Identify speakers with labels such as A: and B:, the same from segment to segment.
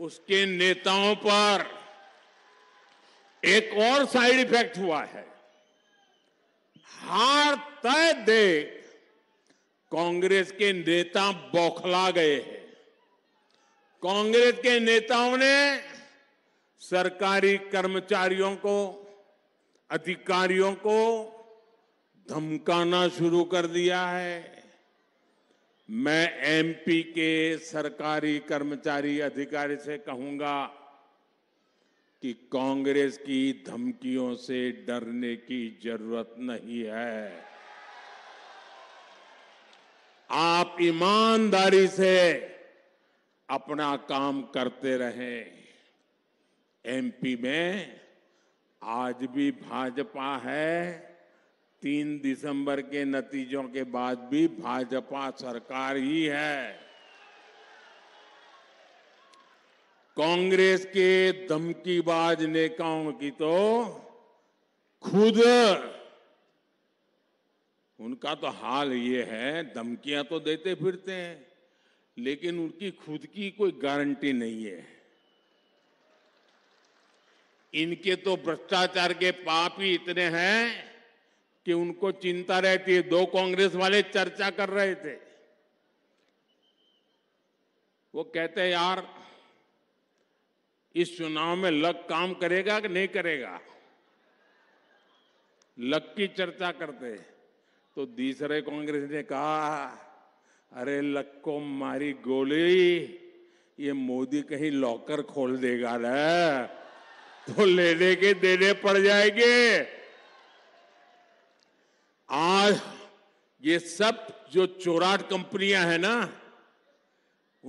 A: उसके नेताओं पर एक और साइड इफेक्ट हुआ है हार तय दे कांग्रेस के नेता बौखला गए हैं कांग्रेस के नेताओं ने सरकारी कर्मचारियों को अधिकारियों को धमकाना शुरू कर दिया है मैं एमपी के सरकारी कर्मचारी अधिकारी से कहूंगा कि कांग्रेस की धमकियों से डरने की जरूरत नहीं है आप ईमानदारी से अपना काम करते रहें एमपी में आज भी भाजपा है तीन दिसंबर के नतीजों के बाद भी भाजपा सरकार ही है कांग्रेस के धमकीबाज नेताओं की तो खुद उनका तो हाल ये है धमकियां तो देते फिरते हैं लेकिन उनकी खुद की कोई गारंटी नहीं है इनके तो भ्रष्टाचार के पाप ही इतने हैं कि उनको चिंता रहती है दो कांग्रेस वाले चर्चा कर रहे थे वो कहते यार इस चुनाव में लक काम करेगा कि नहीं करेगा लक की चर्चा करते तो दूसरे कांग्रेस ने कहा अरे लक को मारी गोली ये मोदी कहीं लॉकर खोल देगा न तो लेने के देने पड़ जाएंगे आज ये सब जो चोराट कंपनियां हैं ना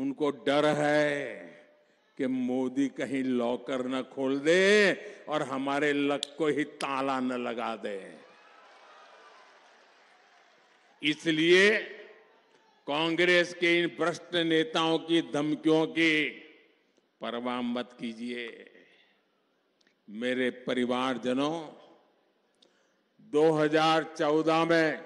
A: उनको डर है कि मोदी कहीं लॉकर न खोल दे और हमारे लक को ही ताला न लगा दे इसलिए कांग्रेस के इन भ्रष्ट नेताओं की धमकियों की परवाह मत कीजिए मेरे परिवारजनों 2014 में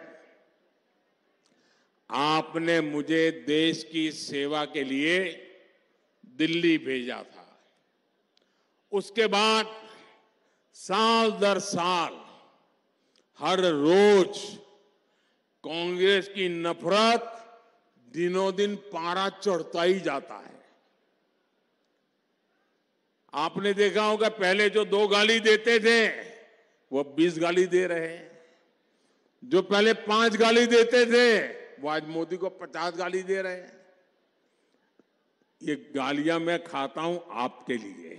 A: आपने मुझे देश की सेवा के लिए दिल्ली भेजा था उसके बाद साल दर साल हर रोज कांग्रेस की नफरत दिनों दिन पारा चढ़ता ही जाता है आपने देखा होगा पहले जो दो गाली देते थे वो बीस गाली दे रहे हैं जो पहले पांच गाली देते थे वो आज मोदी को पचास गाली दे रहे हैं ये गालियां मैं खाता हूं आपके लिए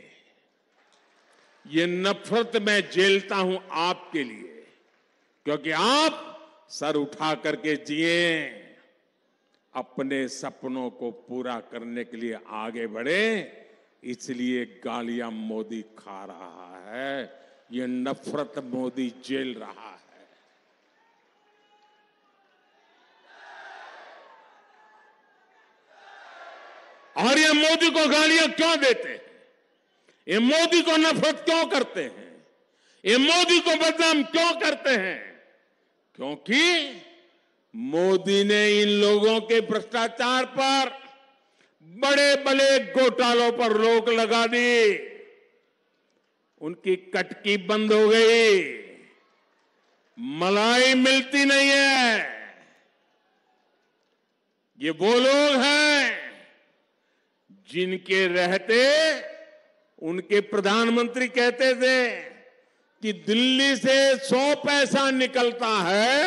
A: ये नफरत मैं झेलता हूं आपके लिए क्योंकि आप सर उठा करके जिए अपने सपनों को पूरा करने के लिए आगे बढ़े इसलिए गालियां मोदी खा रहा है ये नफरत मोदी जेल रहा है और ये मोदी को गालियां क्यों देते हैं ये मोदी को नफरत क्यों करते हैं ये मोदी को बदनाम क्यों करते हैं क्योंकि मोदी ने इन लोगों के भ्रष्टाचार पर बड़े बड़े घोटालों पर रोक लगा दी उनकी कटकी बंद हो गई मलाई मिलती नहीं है ये वो लोग हैं जिनके रहते उनके प्रधानमंत्री कहते थे कि दिल्ली से सौ पैसा निकलता है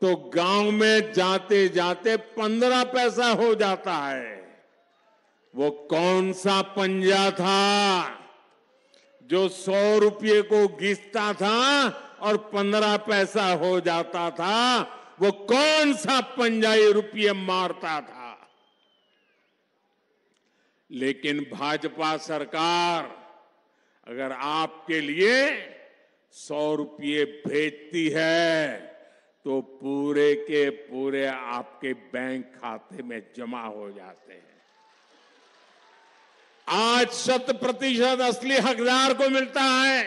A: तो गांव में जाते जाते पंद्रह पैसा हो जाता है वो कौन सा पंजा था जो सौ रुपये को घिसता था और पंद्रह पैसा हो जाता था वो कौन सा पंजाई रुपये मारता था लेकिन भाजपा सरकार अगर आपके लिए सौ रुपये भेजती है तो पूरे के पूरे आपके बैंक खाते में जमा हो जाते हैं आज शत प्रतिशत असली हकदार को मिलता है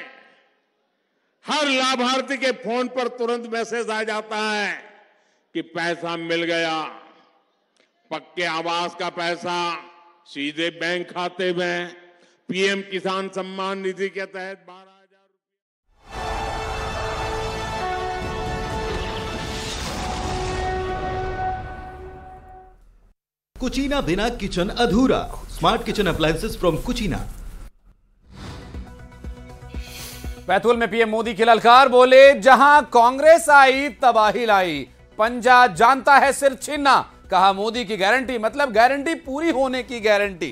A: हर लाभार्थी के फोन पर तुरंत मैसेज आ जाता है कि पैसा मिल गया पक्के आवास का पैसा सीधे बैंक खाते में पीएम किसान सम्मान निधि के तहत बारह
B: कुचीना बिना किचन अधूरा smart kitchen appliances from Kutchina Betul में पीएम मोदी की ललकार बोले जहां कांग्रेस आई तबाही लाई पंजा जानता है सिर छीना कहा मोदी की गारंटी मतलब गारंटी पूरी होने की गारंटी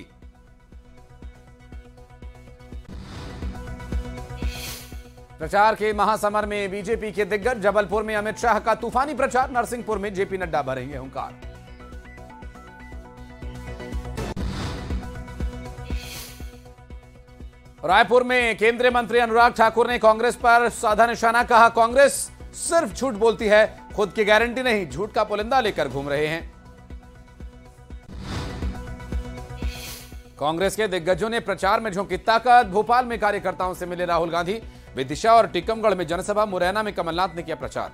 B: प्रचार के महासमर में बीजेपी के दिग्गज जबलपुर में अमित शाह का तूफानी प्रचार नरसिंहपुर में जेपी नड्डा भरेंगे हूंकार रायपुर में केंद्रीय मंत्री अनुराग ठाकुर ने कांग्रेस पर साधा निशाना कहा कांग्रेस सिर्फ झूठ बोलती है खुद की गारंटी नहीं झूठ का पुलिंदा लेकर घूम रहे हैं कांग्रेस के दिग्गजों ने प्रचार में झोंकी ताकत भोपाल में कार्यकर्ताओं से मिले राहुल गांधी विदिशा और टीकमगढ़ में जनसभा मुरैना में कमलनाथ ने किया प्रचार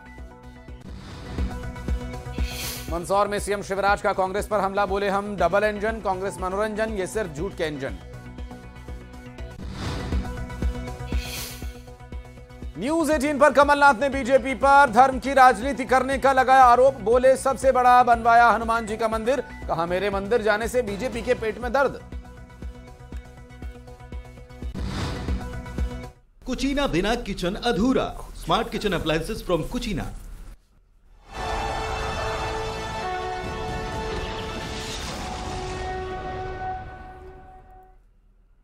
B: मंदसौर में सीएम शिवराज का कांग्रेस पर हमला बोले हम डबल इंजन कांग्रेस मनोरंजन ये सिर्फ झूठ के इंजन न्यूज एटीन पर कमलनाथ ने बीजेपी पर धर्म की राजनीति करने का लगाया आरोप बोले सबसे बड़ा बनवाया हनुमान जी का मंदिर कहा मेरे मंदिर जाने से बीजेपी के पेट में दर्द कुचीना बिना किचन अधूरा smart kitchen appliances from Kutchina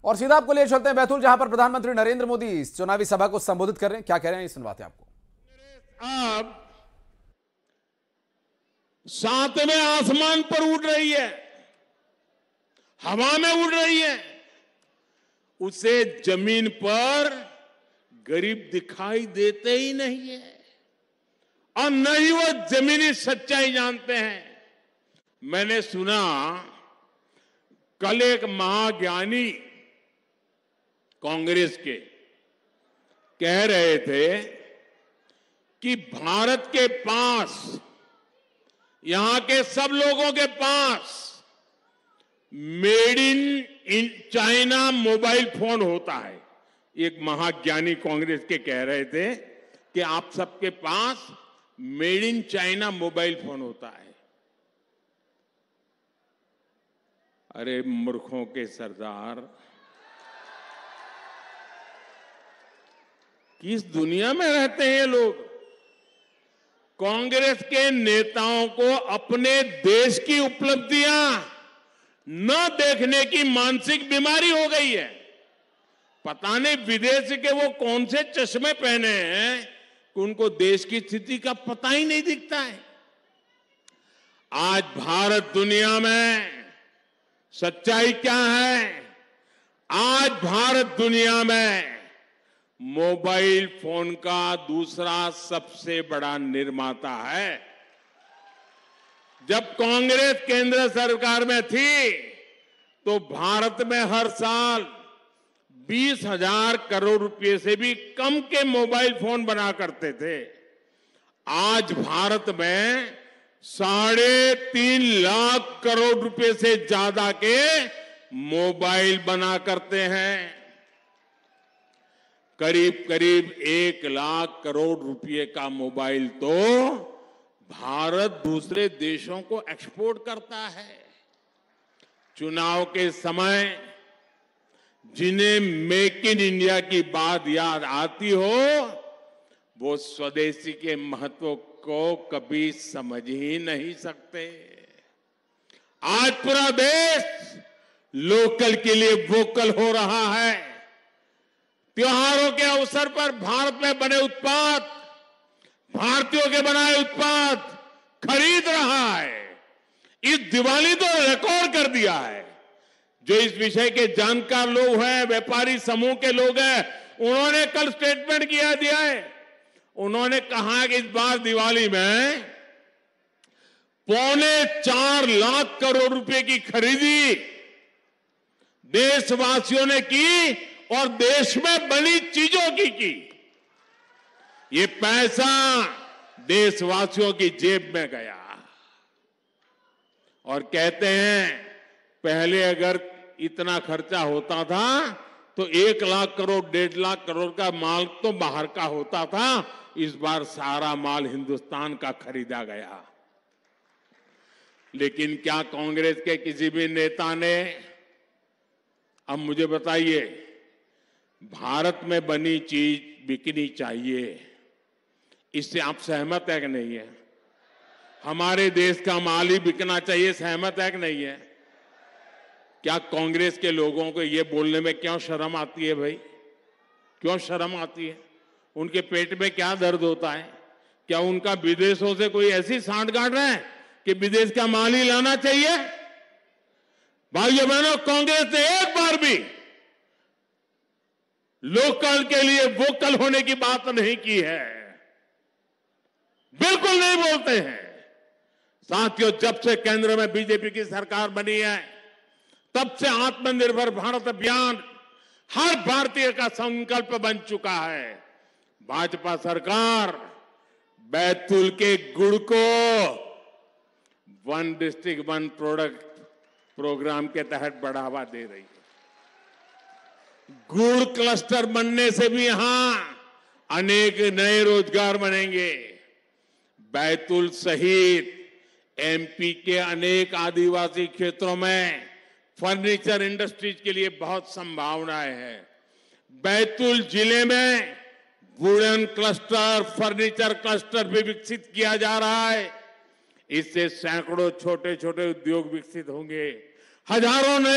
B: और सीधा आपको ले चलते हैं बैतूल जहां पर प्रधानमंत्री नरेंद्र मोदी इस चुनावी सभा को संबोधित कर रहे हैं क्या कह रहे हैं सुनवाते हैं
A: आपको आप सातवें आसमान पर उड़ रही है हवा में उड़ रही है उसे जमीन पर गरीब दिखाई देते ही नहीं है और न ही वो जमीनी सच्चाई जानते हैं मैंने सुना कल एक महाज्ञानी कांग्रेस के कह रहे थे कि भारत के पास यहां के सब लोगों के पास made in in China mobile phone होता है एक महाज्ञानी कांग्रेस के कह रहे थे कि आप सबके पास made in China mobile phone होता है अरे मूर्खों के सरदार किस दुनिया में रहते हैं ये लोग कांग्रेस के नेताओं को अपने देश की उपलब्धियां न देखने की मानसिक बीमारी हो गई है पता नहीं विदेश के वो कौन से चश्मे पहने हैं कि उनको देश की स्थिति का पता ही नहीं दिखता है आज भारत दुनिया में सच्चाई क्या है आज भारत दुनिया में मोबाइल फोन का दूसरा सबसे बड़ा निर्माता है जब कांग्रेस केंद्र सरकार में थी तो भारत में हर साल बीस हजार करोड़ रुपए से भी कम के मोबाइल फोन बना करते थे आज भारत में साढ़े तीन लाख करोड़ रुपए से ज्यादा के मोबाइल बना करते हैं करीब करीब एक लाख करोड़ रुपए का मोबाइल तो भारत दूसरे देशों को एक्सपोर्ट करता है चुनाव के समय जिन्हें मेक इन इंडिया की बात याद आती हो वो स्वदेशी के महत्व को कभी समझ ही नहीं सकते आज पूरा देश लोकल के लिए वोकल हो रहा है त्योहारों के अवसर पर भारत में बने उत्पाद भारतीयों के बनाए उत्पाद खरीद रहा है इस दिवाली तो रिकॉर्ड कर दिया है जो इस विषय के जानकार लोग हैं व्यापारी समूह के लोग हैं उन्होंने कल स्टेटमेंट किया दिया है उन्होंने कहा कि इस बार दिवाली में पौने चार लाख करोड़ रुपए की खरीदी देशवासियों ने की और देश में बनी चीजों की की ये पैसा देशवासियों की जेब में गया और कहते हैं पहले अगर इतना खर्चा होता था तो एक लाख करोड़ डेढ़ लाख करोड़ का माल तो बाहर का होता था इस बार सारा माल हिंदुस्तान का खरीदा गया लेकिन क्या कांग्रेस के किसी भी नेता ने अब मुझे बताइए भारत में बनी चीज बिकनी चाहिए इससे आप सहमत है कि नहीं है हमारे देश का माल ही बिकना चाहिए सहमत है कि नहीं है क्या कांग्रेस के लोगों को ये बोलने में क्यों शर्म आती है भाई क्यों शर्म आती है उनके पेट में क्या दर्द होता है क्या उनका विदेशों से कोई ऐसी साठ गाड़ रहा है कि विदेश का माल ही लाना चाहिए भाइयों बहनों कांग्रेस ने एक बार भी लोकल के लिए वोकल होने की बात नहीं की है बिल्कुल नहीं बोलते हैं साथियों जब से केंद्र में बीजेपी की सरकार बनी है तब से आत्मनिर्भर भारत अभियान हर भारतीय का संकल्प बन चुका है भाजपा सरकार बैतूल के गुड़ को one district one product programme के तहत बढ़ावा दे रही है गुड़ क्लस्टर बनने से भी यहां अनेक नए रोजगार बनेंगे बैतूल सहित एमपी के अनेक आदिवासी क्षेत्रों में फर्नीचर इंडस्ट्रीज के लिए बहुत संभावनाएं हैं बैतूल जिले में वुडन क्लस्टर फर्नीचर क्लस्टर भी विकसित किया जा रहा है इससे सैकड़ों छोटे छोटे उद्योग विकसित होंगे हजारों नए